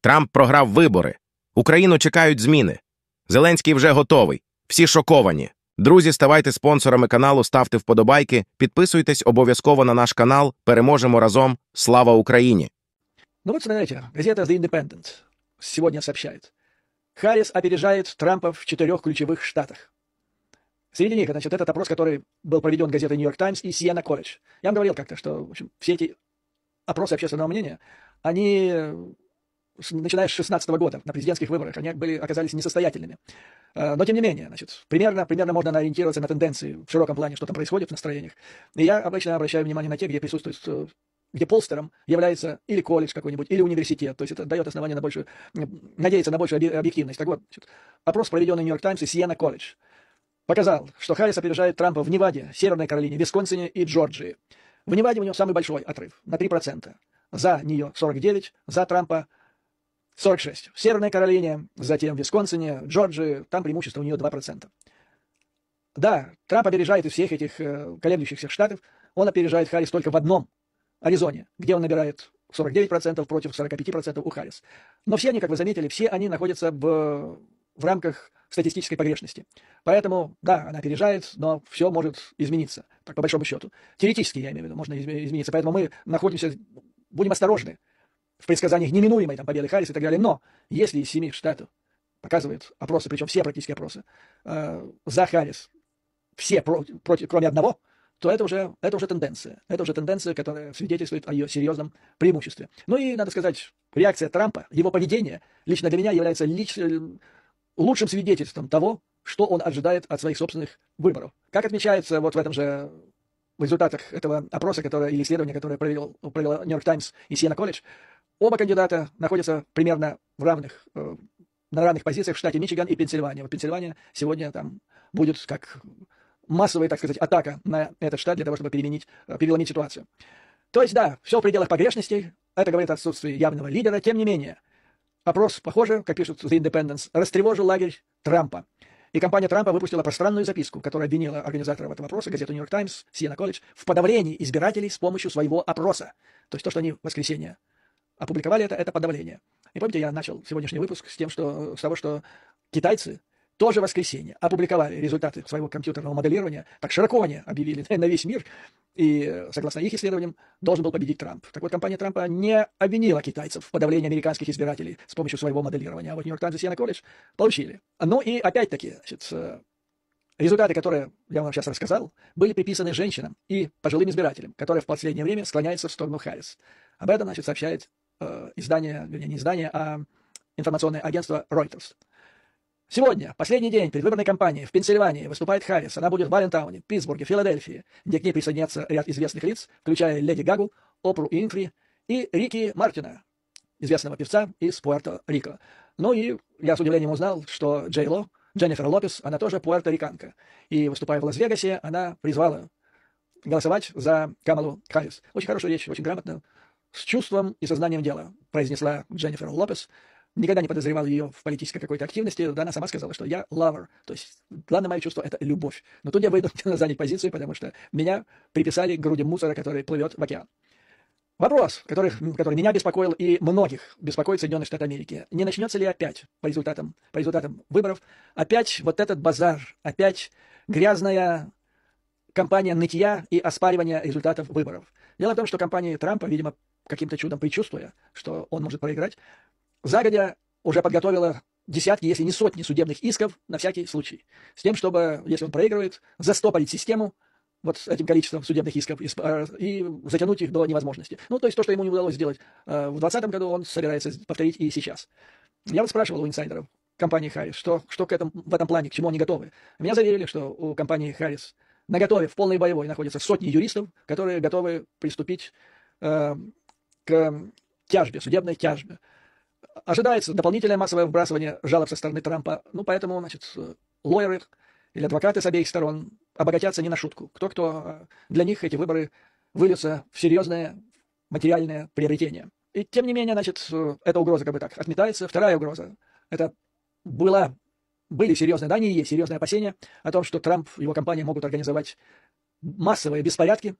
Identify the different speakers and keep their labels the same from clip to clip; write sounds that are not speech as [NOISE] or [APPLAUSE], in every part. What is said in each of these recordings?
Speaker 1: Трамп програв вибори. Україну чекають зміни. Зеленський вже готовий. Всі шоковані. Друзі, ставайте спонсорами каналу, ставте вподобайки, підписуйтесь обов'язково на наш канал. Переможемо разом. Слава Украине!
Speaker 2: Ну смотрите, газета The Independent сегодня сообщает. Харрис опережает Трампа в четырех ключевых штатах. Среди них, значит, этот опрос, который был проведен газетой New York Times и Siena College. Я вам говорил как-то, что в общем, все эти опросы общественного мнения, они начиная с 16 года на президентских выборах, они были, оказались несостоятельными. А, но тем не менее, значит, примерно, примерно можно ориентироваться на тенденции в широком плане, что там происходит в настроениях. И я обычно обращаю внимание на те, где присутствует э, где полстером является или колледж какой-нибудь, или университет. То есть это дает основание на большую, надеяться на большую объективность. Так вот, значит, опрос, проведенный Нью-Йорк Таймс и Сиена колледж, показал, что Харрис опережает Трампа в Неваде, Северной Каролине, Висконсине и Джорджии. В Неваде у него самый большой отрыв, на 3%. За нее 49, за Трампа 46. В Северной Каролине, затем в Висконсине, Джорджии, там преимущество у нее 2%. Да, Трамп опережает из всех этих э, колеблющихся штатов, он опережает Харрис только в одном – Аризоне, где он набирает 49% против 45% у Харрис. Но все они, как вы заметили, все они находятся в, в рамках статистической погрешности. Поэтому, да, она опережает, но все может измениться, так по большому счету. Теоретически, я имею в виду, можно измениться. Поэтому мы находимся, будем осторожны в предсказаниях неминуемой там, победы Харриса и так далее. Но если из семи штатов показывают опросы, причем все практически опросы, э, за Харрис, все про, против, кроме одного, то это уже, это уже тенденция. Это уже тенденция, которая свидетельствует о ее серьезном преимуществе. Ну и, надо сказать, реакция Трампа, его поведение, лично для меня является лич, лучшим свидетельством того, что он ожидает от своих собственных выборов. Как отмечается вот в этом же в результатах этого опроса, который, или исследования, которое провел, провела Нью-Йорк Таймс и Сиена Колледж, Оба кандидата находятся примерно в равных, э, на равных позициях в штате Мичиган и Пенсильвания. Вот Пенсильвания сегодня там будет как массовая, так сказать, атака на этот штат для того, чтобы переменить, э, переломить ситуацию. То есть, да, все в пределах погрешностей, это говорит о отсутствии явного лидера, тем не менее. Опрос, похоже, как пишут The Independence, растревожил лагерь Трампа. И компания Трампа выпустила пространную записку, которая обвинила организаторов этого опроса, газету «Нью-Йорк Таймс», «Сиена Колледж», в подавлении избирателей с помощью своего опроса. То есть то, что они в воскресенье опубликовали это, это подавление И помните, я начал сегодняшний выпуск с тем, что, с того, что китайцы тоже воскресенье опубликовали результаты своего компьютерного моделирования, так широко они объявили [LAUGHS] на весь мир, и, согласно их исследованиям, должен был победить Трамп. Так вот, компания Трампа не обвинила китайцев в подавлении американских избирателей с помощью своего моделирования, а вот Нью-Йорк Таймс и Сиена Колледж получили. Ну и опять-таки, значит, э, результаты, которые я вам сейчас рассказал, были приписаны женщинам и пожилым избирателям, которые в последнее время склоняются в сторону Харрис. Об этом, значит, сообщает Э, издание, вернее, не издание, а информационное агентство Reuters. Сегодня, последний день предвыборной кампании, в Пенсильвании выступает Харрис. Она будет в Валентауне, Питтсбурге, Филадельфии, где к ней присоединятся ряд известных лиц, включая Леди Гагу, Опру Инфри и Рики Мартина, известного певца из Пуэрто-Рико. Ну и я с удивлением узнал, что Джей Ло, Дженнифер Лопес, она тоже пурто-риканка И выступая в Лас-Вегасе, она призвала голосовать за Камалу Харрис. Очень хорошая речь, очень грамотно, «С чувством и сознанием дела», — произнесла Дженнифер Лопес. Никогда не подозревал ее в политической какой-то активности, да она сама сказала, что я lover, то есть главное мое чувство — это любовь. Но тут я вынужден [LAUGHS] занять позицию, потому что меня приписали к груди мусора, который плывет в океан. Вопрос, который, который меня беспокоил и многих беспокоит Соединенные Штаты Америки. Не начнется ли опять по результатам, по результатам выборов, опять вот этот базар, опять грязная кампания нытья и оспаривания результатов выборов? Дело в том, что компании Трампа, видимо, каким-то чудом предчувствуя, что он может проиграть, загодя уже подготовила десятки, если не сотни судебных исков на всякий случай, с тем, чтобы, если он проигрывает, застопорить систему вот этим количеством судебных исков и, а, и затянуть их до невозможности. Ну, то есть то, что ему не удалось сделать э, в 2020 году, он собирается повторить и сейчас. Я вот спрашивал у инсайдеров компании Харрис, что, что к этому, в этом плане, к чему они готовы. Меня заверили, что у компании Харрис на готове, в полной боевой находятся сотни юристов, которые готовы приступить э, к тяжбе, судебной тяжбе. Ожидается дополнительное массовое вбрасывание жалоб со стороны Трампа. Ну, поэтому, значит, лойеры или адвокаты с обеих сторон обогатятся не на шутку. Кто-кто, а для них эти выборы выльются в серьезное материальное приобретение. И тем не менее, значит, эта угроза как бы так отметается. Вторая угроза – это была, были серьезные, да, они есть серьезные опасения о том, что Трамп, его компания могут организовать массовые беспорядки,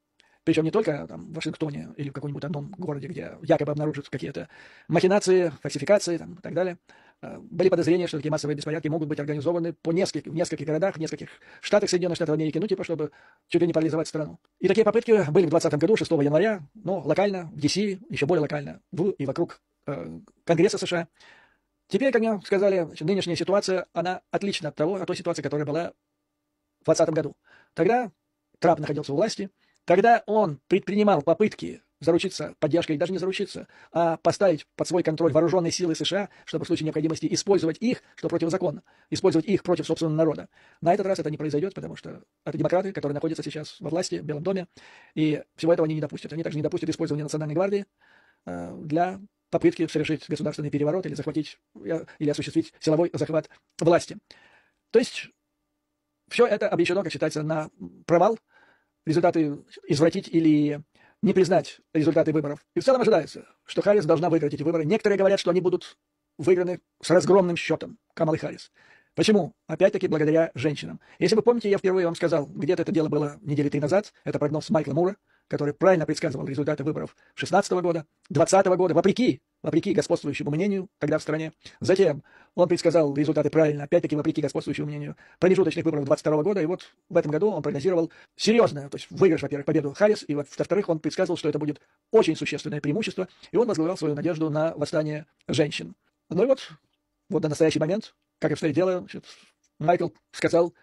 Speaker 2: причем не только там, в Вашингтоне или в каком-нибудь одном городе, где якобы обнаружат какие-то махинации, фальсификации там, и так далее. А, были подозрения, что такие массовые беспорядки могут быть организованы по нескольких, в нескольких городах, в нескольких штатах Соединенных Штатов Америки, ну типа, чтобы чуть ли не парализовать страну. И такие попытки были в 2020 году, 6 января, но локально, в DC, еще более локально, в и вокруг э, Конгресса США. Теперь, как мне сказали, значит, нынешняя ситуация, она отлична от того, от той ситуации, которая была в 2020 году. Тогда Трамп находился у власти, когда он предпринимал попытки заручиться поддержкой, даже не заручиться, а поставить под свой контроль вооруженные силы США, чтобы в случае необходимости использовать их, что противозаконно, использовать их против собственного народа. На этот раз это не произойдет, потому что это демократы, которые находятся сейчас во власти, в Белом доме, и всего этого они не допустят. Они также не допустят использования Национальной гвардии э, для попытки совершить государственный переворот или захватить, э, или осуществить силовой захват власти. То есть все это обречено, как считается, на провал, результаты извратить или не признать результаты выборов. И в целом ожидается, что Харрис должна выиграть эти выборы. Некоторые говорят, что они будут выиграны с разгромным счетом Камалы Харрис. Почему? Опять-таки благодаря женщинам. Если вы помните, я впервые вам сказал, где-то это дело было недели три назад, это прогноз Майкла Мура, который правильно предсказывал результаты выборов 16 года, 20 года, вопреки вопреки господствующему мнению, тогда в стране. Затем он предсказал результаты правильно, опять-таки вопреки господствующему мнению, промежуточных выборов 22 года, и вот в этом году он прогнозировал серьезное, то есть выигрыш, во-первых, победу Харрис, и во-вторых, он предсказывал, что это будет очень существенное преимущество, и он возглавлял свою надежду на восстание женщин. Ну и вот, вот на настоящий момент, как и в дело, значит, Майкл сказал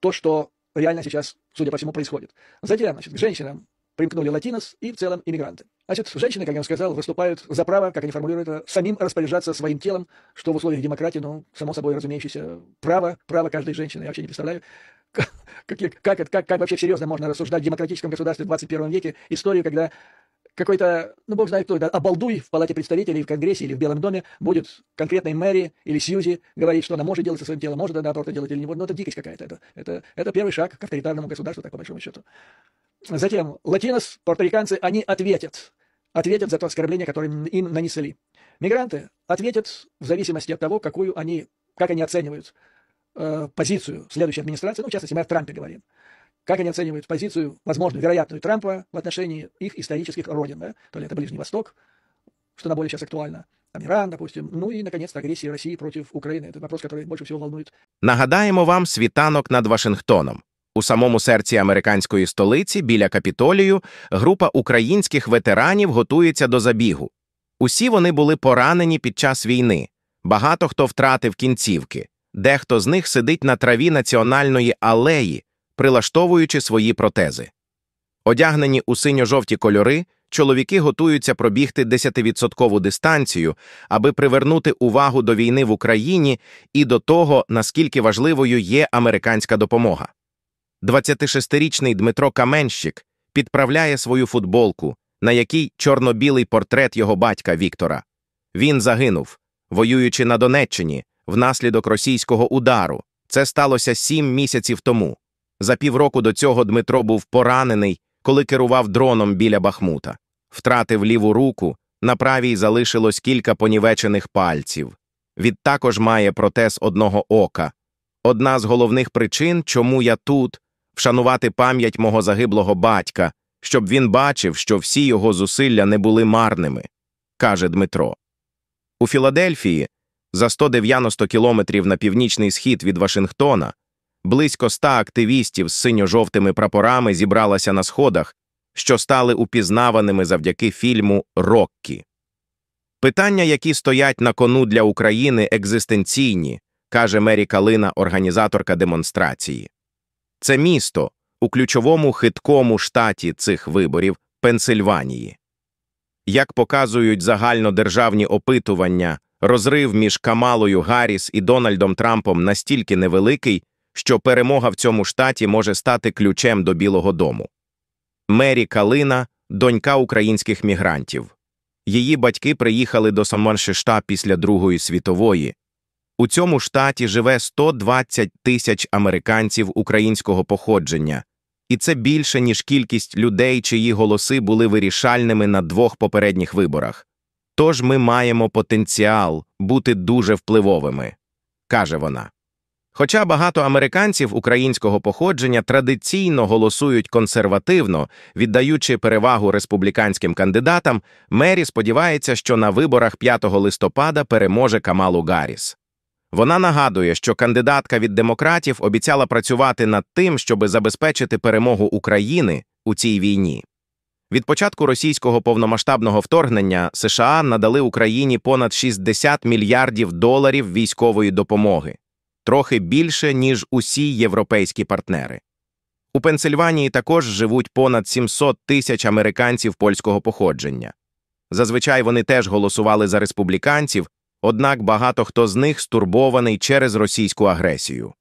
Speaker 2: то, что реально сейчас, судя по всему, происходит. Затем, значит, к женщинам примкнули латинос и в целом иммигранты. Значит, женщины, как я вам сказал, выступают за право, как они формулируют это, самим распоряжаться своим телом, что в условиях демократии, ну, само собой разумеющееся, право, право каждой женщины, я вообще не представляю, [LAUGHS] как, как, как, как вообще серьезно можно рассуждать в демократическом государстве в 21 веке историю, когда какой-то, ну, бог знает кто это, обалдуй в Палате представителей, в Конгрессе или в Белом доме будет конкретной Мэри или Сьюзи говорить, что она может делать со своим телом, может она аборты делать или не может. Ну, это дикость какая-то. Это, это, это первый шаг к авторитарному государству, так по большому счету. Затем латинос, порториканцы, они ответят. Ответят за то оскорбление, которое им нанесли. Мигранты ответят в зависимости от того, какую они, как они оценивают э, позицию следующей администрации. Ну, в частности, мы о Трампе говорим. Как они оценивают позицию, возможно, вероятную Трампа в отношении их исторических родин. Да? То ли это Ближний Восток, что на более сейчас актуально, там Иран, допустим, ну и, наконец агрессия России против Украины. Это вопрос, который больше всего волнует.
Speaker 1: Нагадаємо вам Светанок над Вашингтоном. У самому серці американської столиці біля капітолію група українських ветеранів готується до забігу. Усі вони були поранені під час війни. Багато хто втратив кінцівки, дехто з них сидить на траві національної алеї, прилаштовуючи свої протези. Одягнені у синьо-жовті кольори, чоловіки готуються пробігти 10 дистанцію, аби привернути увагу до війни в Україні і до того, наскільки важливою є американська допомога. 26-річний Дмитро Каменщик підправляє свою футболку, на якій чорно-білий портрет його батька Віктора. Він загинув, воюючи на Донеччині внаслідок російського удару. Це сталося сім місяців тому. За півроку до цього Дмитро був поранений, коли керував дроном біля Бахмута. Втратив ліву руку, на правій залишилось кілька понівечених пальців. Від також має протез одного ока. Одна з головних причин, чому я тут, вшанувати пам'ять мого загиблого батька, щоб він бачив, що всі його зусилля не були марними, каже Дмитро. У Філадельфії, за 190 кілометрів на північний схід від Вашингтона, близько ста активістів з синьо-жовтими прапорами зібралися на сходах, що стали упізнаваними завдяки фільму Роккі. Питання, які стоять на кону для України, екзистенційні, каже Мері Калина, організаторка демонстрації. Це місто у ключовому хиткому штаті цих виборів Пенсильванії. Як показують загальнодержавні опитування, розрив між Камалою Гарріс і Дональдом Трампом настільки невеликий, що перемога в цьому штаті може стати ключем до Білого Дому. Мері Калина, донька українських мігрантів. Її батьки приїхали до Саманшишта після Другої світової, у цьому штаті живе 120 тисяч американців українського походження, і це більше, ніж кількість людей, чиї голоси були вирішальними на двох попередніх виборах. Тож ми маємо потенціал бути дуже впливовими, каже вона. Хоча багато американців українського походження традиційно голосують консервативно, віддаючи перевагу республіканським кандидатам, Мері сподівається, що на виборах 5 листопада переможе Камалу Гарріс. Вона нагадує, що кандидатка від демократів обіцяла працювати над тим, щоби забезпечити перемогу України у цій війні. Від початку російського повномасштабного вторгнення США надали Україні понад 60 мільярдів доларів військової допомоги, трохи більше, ніж усі європейські партнери. У Пенсильванії також живуть понад 700 тисяч американців польського походження. Зазвичай вони теж голосували за республіканців. Однак багато хто з них стурбований через російську агресію.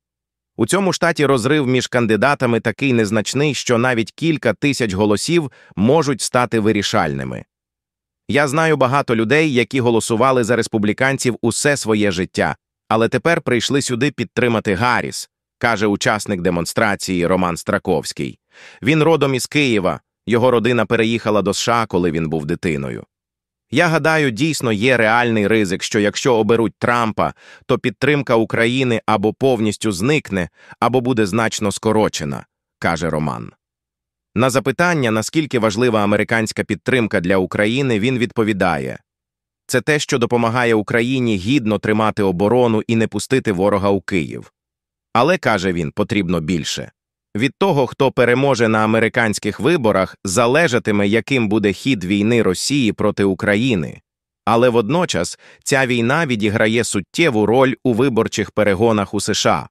Speaker 1: У цьому штаті розрив між кандидатами такий незначний, що навіть кілька тисяч голосів можуть стати вирішальними. Я знаю багато людей, які голосували за республіканців усе своє життя, але тепер прийшли сюди підтримати Гарріс, каже учасник демонстрації Роман Страковський. Він родом із Києва, його родина переїхала до США, коли він був дитиною. Я гадаю, дійсно є реальний ризик, що якщо оберуть Трампа, то підтримка України або повністю зникне, або буде значно скорочена, каже Роман. На запитання, наскільки важлива американська підтримка для України, він відповідає це те, що допомагає Україні гідно тримати оборону і не пустити ворога у Київ. Але каже він, потрібно більше. Від того, хто переможе на американських виборах, залежатиме, яким буде хід війни Росії проти України. Але водночас ця війна відіграє суттєву роль у виборчих перегонах у США.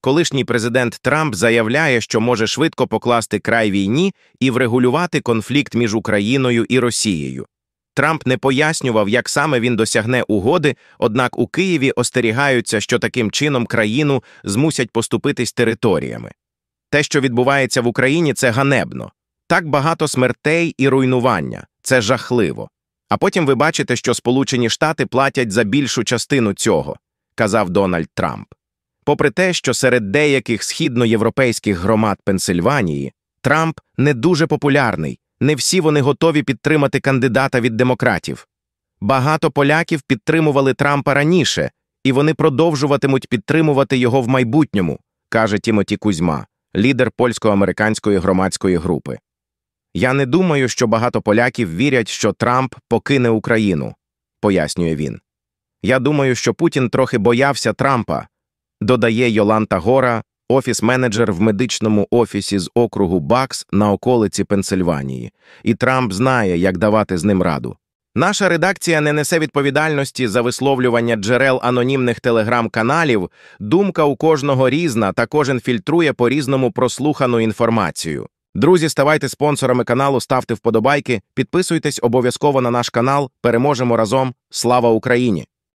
Speaker 1: Колишній президент Трамп заявляє, що може швидко покласти край війні і врегулювати конфлікт між Україною і Росією. Трамп не пояснював, як саме він досягне угоди, однак у Києві остерігаються, що таким чином країну змусять поступитись територіями. Те, що відбувається в Україні, це ганебно. Так багато смертей і руйнування це жахливо. А потім ви бачите, що Сполучені Штати платять за більшу частину цього, казав Дональд Трамп. Попри те, що серед деяких східноєвропейських громад Пенсильванії Трамп не дуже популярний, не всі вони готові підтримати кандидата від демократів. Багато поляків підтримували Трампа раніше, і вони продовжуватимуть підтримувати його в майбутньому, каже Тімоті Кузьма лідер польсько-американської громадської групи. Я не думаю, що багато поляків вірять, що Трамп покине Україну, пояснює він. Я думаю, що Путін трохи боявся Трампа, додає Йоланта Гора, офіс-менеджер в медичному офісі з округу Бакс на околиці Пенсильванії, і Трамп знає, як давати з ним раду. Наша редакція не несе відповідальності за висловлювання джерел анонімних телеграм-каналів, думка у кожного різна та кожен фільтрує по різному прослухану інформацію. Друзі, ставайте спонсорами каналу, ставте вподобайки, підписуйтесь обов'язково на наш канал. Переможемо разом. Слава Україні!